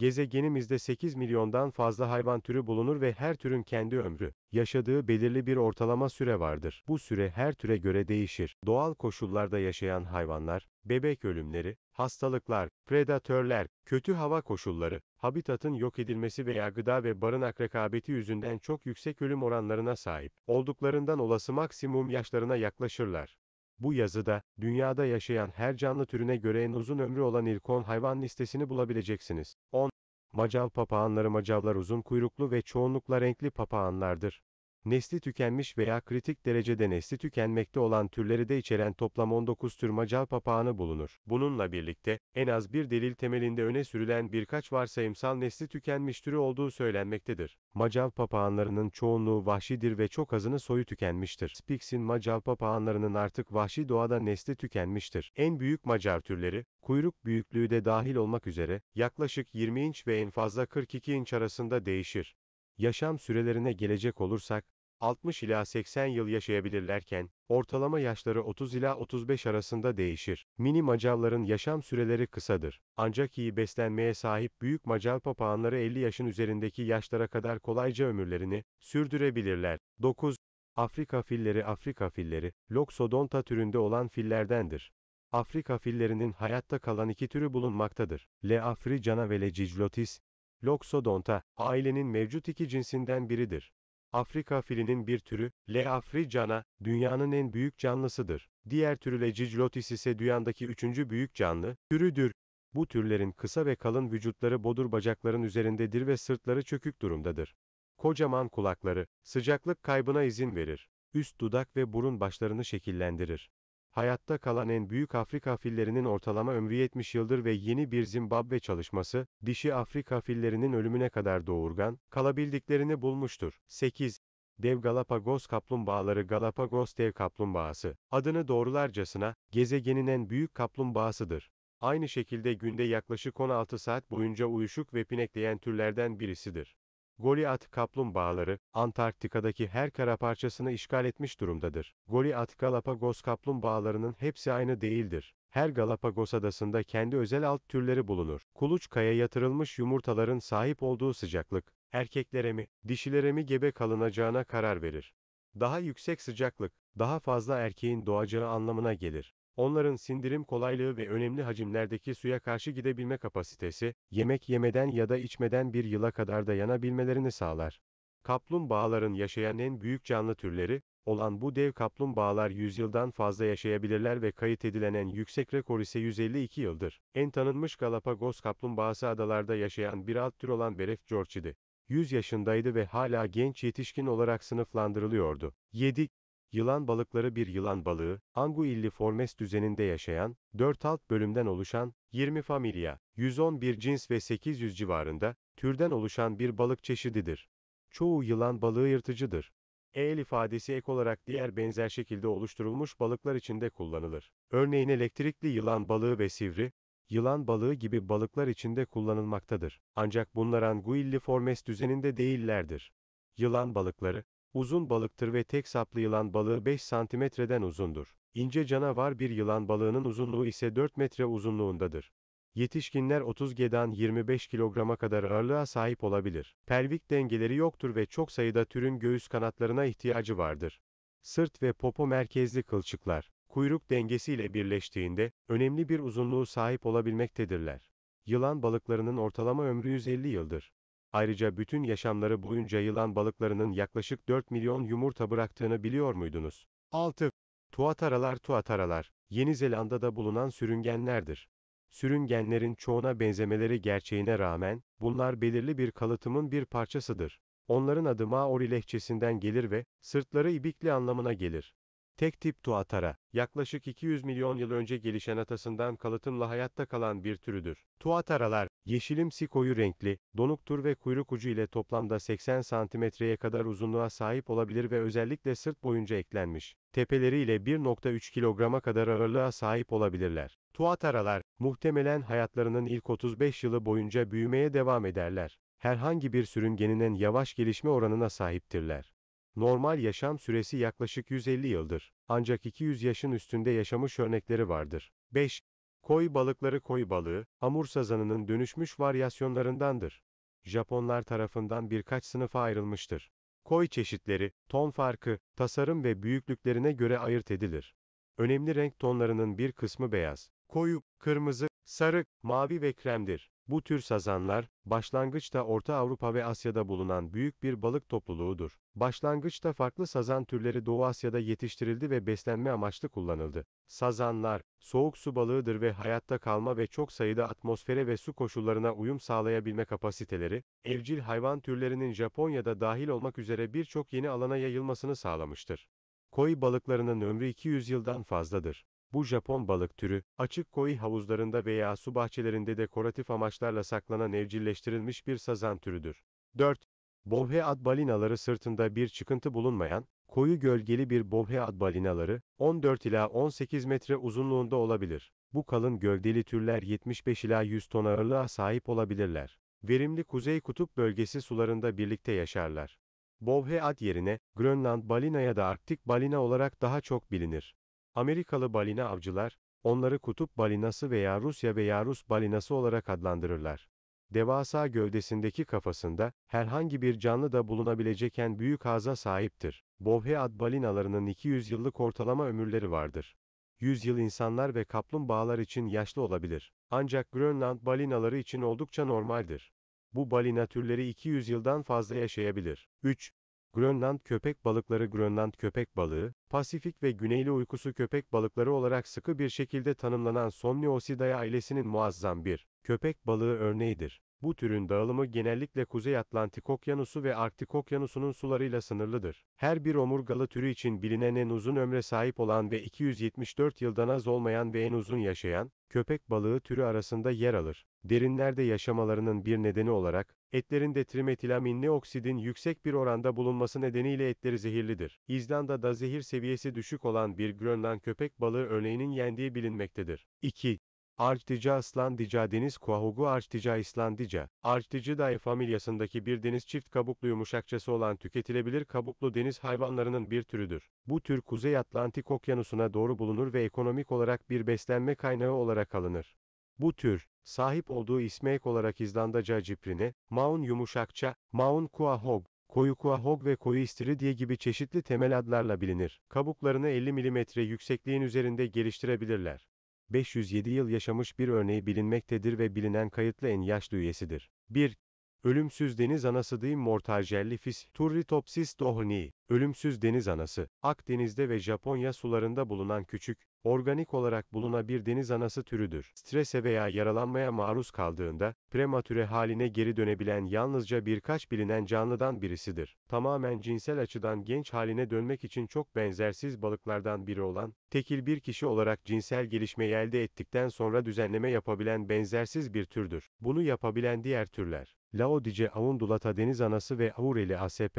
Gezegenimizde 8 milyondan fazla hayvan türü bulunur ve her türün kendi ömrü, yaşadığı belirli bir ortalama süre vardır. Bu süre her türe göre değişir. Doğal koşullarda yaşayan hayvanlar, bebek ölümleri, hastalıklar, predatörler, kötü hava koşulları, habitatın yok edilmesi veya gıda ve barınak rekabeti yüzünden çok yüksek ölüm oranlarına sahip olduklarından olası maksimum yaşlarına yaklaşırlar. Bu yazıda, dünyada yaşayan her canlı türüne göre en uzun ömrü olan ilk 10 hayvan listesini bulabileceksiniz. 10. Macal papağanları macallar uzun kuyruklu ve çoğunlukla renkli papağanlardır. Nesli tükenmiş veya kritik derecede nesli tükenmekte olan türleri de içeren toplam 19 tür macal papağanı bulunur. Bununla birlikte, en az bir delil temelinde öne sürülen birkaç varsayımsal nesli tükenmiş türü olduğu söylenmektedir. Macal papağanlarının çoğunluğu vahşidir ve çok azını soyu tükenmiştir. Spix'in macal papağanlarının artık vahşi doğada nesli tükenmiştir. En büyük macar türleri, kuyruk büyüklüğü de dahil olmak üzere, yaklaşık 20 inç ve en fazla 42 inç arasında değişir. Yaşam sürelerine gelecek olursak, 60 ila 80 yıl yaşayabilirlerken, ortalama yaşları 30 ila 35 arasında değişir. Mini Macalların yaşam süreleri kısadır. Ancak iyi beslenmeye sahip büyük Macal papağanları 50 yaşın üzerindeki yaşlara kadar kolayca ömürlerini sürdürebilirler. 9. Afrika filleri Afrika filleri, Loxodonta türünde olan fillerdendir. Afrika fillerinin hayatta kalan iki türü bulunmaktadır. Le Africana ve Le Ciclotis, Loxodonta, ailenin mevcut iki cinsinden biridir. Afrika filinin bir türü, L. africana, dünyanın en büyük canlısıdır. Diğer türü Legiglotis ise dünyadaki üçüncü büyük canlı, türüdür. Bu türlerin kısa ve kalın vücutları bodur bacakların üzerindedir ve sırtları çökük durumdadır. Kocaman kulakları, sıcaklık kaybına izin verir. Üst dudak ve burun başlarını şekillendirir. Hayatta kalan en büyük Afrika fillerinin ortalama ömrü 70 yıldır ve yeni bir Zimbabwe çalışması, dişi Afrika fillerinin ölümüne kadar doğurgan, kalabildiklerini bulmuştur. 8. Dev Galapagos kaplumbağaları Galapagos dev kaplumbağası, adını doğrularcasına, gezegenin en büyük kaplumbağasıdır. Aynı şekilde günde yaklaşık 16 saat boyunca uyuşuk ve pinekleyen türlerden birisidir. Goliat kaplumbağaları, Antarktika'daki her kara parçasını işgal etmiş durumdadır. Goliath Galapagos kaplumbağalarının hepsi aynı değildir. Her Galapagos adasında kendi özel alt türleri bulunur. Kuluçkaya yatırılmış yumurtaların sahip olduğu sıcaklık, erkeklere mi, dişilere mi gebe kalınacağına karar verir. Daha yüksek sıcaklık, daha fazla erkeğin doğacağı anlamına gelir. Onların sindirim kolaylığı ve önemli hacimlerdeki suya karşı gidebilme kapasitesi, yemek yemeden ya da içmeden bir yıla kadar dayanabilmelerini sağlar. Kaplumbağaların yaşayan en büyük canlı türleri, olan bu dev kaplumbağalar 100 yıldan fazla yaşayabilirler ve kayıt edilen en yüksek rekor ise 152 yıldır. En tanınmış Galapagos kaplumbağası adalarda yaşayan bir alt tür olan Beref Georgi'di. 100 yaşındaydı ve hala genç yetişkin olarak sınıflandırılıyordu. 7. Yılan balıkları bir yılan balığı, Anguilli formes düzeninde yaşayan, 4 alt bölümden oluşan, 20 familya, 111 cins ve 800 civarında, türden oluşan bir balık çeşididir. Çoğu yılan balığı yırtıcıdır. El ifadesi ek olarak diğer benzer şekilde oluşturulmuş balıklar içinde kullanılır. Örneğin elektrikli yılan balığı ve sivri, yılan balığı gibi balıklar içinde kullanılmaktadır. Ancak bunlar Anguilliformes düzeninde değillerdir. Yılan balıkları, Uzun balıktır ve tek saplı yılan balığı 5 santimetreden uzundur. İnce canavar bir yılan balığının uzunluğu ise 4 metre uzunluğundadır. Yetişkinler 30 gedan 25 kilograma kadar ağırlığa sahip olabilir. Pelvik dengeleri yoktur ve çok sayıda türün göğüs kanatlarına ihtiyacı vardır. Sırt ve popo merkezli kılçıklar, kuyruk dengesiyle birleştiğinde, önemli bir uzunluğu sahip olabilmektedirler. Yılan balıklarının ortalama ömrü 150 yıldır. Ayrıca bütün yaşamları boyunca yılan balıklarının yaklaşık 4 milyon yumurta bıraktığını biliyor muydunuz? 6. Tuataralar tuataralar, Yeni Zelanda'da bulunan sürüngenlerdir. Sürüngenlerin çoğuna benzemeleri gerçeğine rağmen, bunlar belirli bir kalıtımın bir parçasıdır. Onların adı Maori lehçesinden gelir ve, sırtları ibikli anlamına gelir. Tek tip tuatara, yaklaşık 200 milyon yıl önce gelişen atasından kalıtımla hayatta kalan bir türüdür. Tuataralar, yeşilimsi koyu renkli, donuktur ve kuyruk ucu ile toplamda 80 santimetreye kadar uzunluğa sahip olabilir ve özellikle sırt boyunca eklenmiş. Tepeleri ile 1.3 kilograma kadar ağırlığa sahip olabilirler. Tuataralar, muhtemelen hayatlarının ilk 35 yılı boyunca büyümeye devam ederler herhangi bir sürüngenin en yavaş gelişme oranına sahiptirler. Normal yaşam süresi yaklaşık 150 yıldır. Ancak 200 yaşın üstünde yaşamış örnekleri vardır. 5. Koy balıkları koy balığı, hamur sazanının dönüşmüş varyasyonlarındandır. Japonlar tarafından birkaç sınıfa ayrılmıştır. Koy çeşitleri, ton farkı, tasarım ve büyüklüklerine göre ayırt edilir. Önemli renk tonlarının bir kısmı beyaz, koyu, kırmızı, sarı, mavi ve kremdir. Bu tür sazanlar, başlangıçta Orta Avrupa ve Asya'da bulunan büyük bir balık topluluğudur. Başlangıçta farklı sazan türleri Doğu Asya'da yetiştirildi ve beslenme amaçlı kullanıldı. Sazanlar, soğuk su balığıdır ve hayatta kalma ve çok sayıda atmosfere ve su koşullarına uyum sağlayabilme kapasiteleri, evcil hayvan türlerinin Japonya'da dahil olmak üzere birçok yeni alana yayılmasını sağlamıştır. Koi balıklarının ömrü 200 yıldan fazladır. Bu Japon balık türü, açık koyu havuzlarında veya su bahçelerinde dekoratif amaçlarla saklanan evcilleştirilmiş bir sazan türüdür. 4. Bohe ad balinaları sırtında bir çıkıntı bulunmayan, koyu gölgeli bir bohe ad balinaları, 14 ila 18 metre uzunluğunda olabilir. Bu kalın gövdeli türler 75 ila 100 ton ağırlığa sahip olabilirler. Verimli Kuzey Kutup bölgesi sularında birlikte yaşarlar. Bovhe ad yerine, Grönland balina ya da Arktik balina olarak daha çok bilinir. Amerikalı balina avcılar, onları kutup balinası veya Rusya veya Rus balinası olarak adlandırırlar. Devasa gövdesindeki kafasında, herhangi bir canlı da bulunabilecekken büyük ağza sahiptir. Bovhe ad balinalarının 200 yıllık ortalama ömürleri vardır. 100 yıl insanlar ve kaplumbağalar için yaşlı olabilir. Ancak Grönland balinaları için oldukça normaldir. Bu balina türleri 200 yıldan fazla yaşayabilir. 3. Grönland köpek balıkları Grönland köpek balığı, Pasifik ve Güneyli uykusu köpek balıkları olarak sıkı bir şekilde tanımlanan Somniosidae ailesinin muazzam bir köpek balığı örneğidir. Bu türün dağılımı genellikle Kuzey Atlantik Okyanusu ve Arktik Okyanusu'nun sularıyla sınırlıdır. Her bir omurgalı türü için bilinen en uzun ömre sahip olan ve 274 yıldan az olmayan ve en uzun yaşayan, köpek balığı türü arasında yer alır. Derinlerde yaşamalarının bir nedeni olarak, etlerinde trimetilaminli oksidin yüksek bir oranda bulunması nedeniyle etleri zehirlidir. İzlanda'da zehir seviyesi düşük olan bir Grönland köpek balığı örneğinin yendiği bilinmektedir. 2. Arçdica Islandica deniz kuahugu Arctica Islandica, Arçdicida'yı familyasındaki bir deniz çift kabuklu yumuşakçası olan tüketilebilir kabuklu deniz hayvanlarının bir türüdür. Bu tür Kuzey Atlantik Okyanusu'na doğru bulunur ve ekonomik olarak bir beslenme kaynağı olarak alınır. Bu tür, sahip olduğu isme ek olarak İzlandaca ciprini, maun yumuşakça, maun kuahog, koyu kuahog ve koyu diye gibi çeşitli temel adlarla bilinir. Kabuklarını 50 mm yüksekliğin üzerinde geliştirebilirler. 507 yıl yaşamış bir örneği bilinmektedir ve bilinen kayıtlı en yaşlı üyesidir. 1. Ölümsüz deniz anasıdı immortal jellifis turritopsis dohni. Ölümsüz deniz anası, Akdeniz'de ve Japonya sularında bulunan küçük, organik olarak buluna bir deniz anası türüdür. Strese veya yaralanmaya maruz kaldığında, prematüre haline geri dönebilen yalnızca birkaç bilinen canlıdan birisidir. Tamamen cinsel açıdan genç haline dönmek için çok benzersiz balıklardan biri olan, tekil bir kişi olarak cinsel gelişmeyi elde ettikten sonra düzenleme yapabilen benzersiz bir türdür. Bunu yapabilen diğer türler, Laodice avundulata deniz anası ve aureli asp,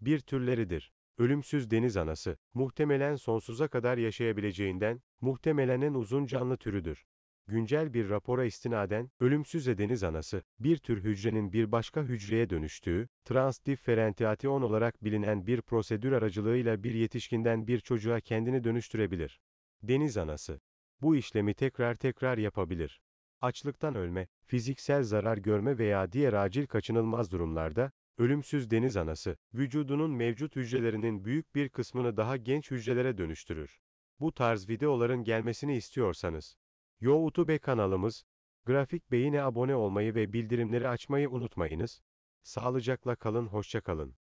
bir türleridir. Ölümsüz deniz anası, muhtemelen sonsuza kadar yaşayabileceğinden, muhtemelen en uzun canlı türüdür. Güncel bir rapora istinaden, ölümsüz deniz anası, bir tür hücrenin bir başka hücreye dönüştüğü, transdifferentiation olarak bilinen bir prosedür aracılığıyla bir yetişkinden bir çocuğa kendini dönüştürebilir. Deniz anası. Bu işlemi tekrar tekrar yapabilir açlıktan ölme, fiziksel zarar görme veya diğer acil kaçınılmaz durumlarda, Ölümsüz deniz anası, vücudunun mevcut hücrelerinin büyük bir kısmını daha genç hücrelere dönüştürür. Bu tarz videoların gelmesini istiyorsanız, YouTube kanalımız, Grafik Bey'ine abone olmayı ve bildirimleri açmayı unutmayınız. Sağlıcakla kalın, hoşça kalın.